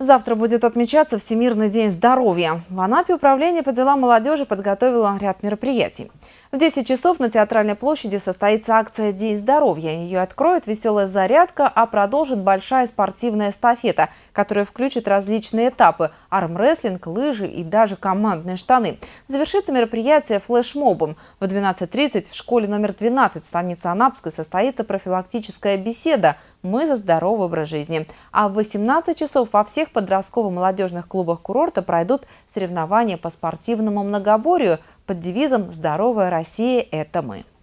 Завтра будет отмечаться Всемирный день здоровья. В Анапе управление по делам молодежи подготовило ряд мероприятий. В 10 часов на Театральной площади состоится акция «День здоровья». Ее откроет веселая зарядка, а продолжит большая спортивная эстафета, которая включит различные этапы – армрестлинг, лыжи и даже командные штаны. Завершится мероприятие флешмобом. В 12.30 в школе номер 12 станицы Анапской состоится профилактическая беседа «Мы за здоровый образ жизни». А в 18 часов во всех подростково-молодежных клубах курорта пройдут соревнования по спортивному многоборью под девизом «Здоровая Россия». Россия – это мы.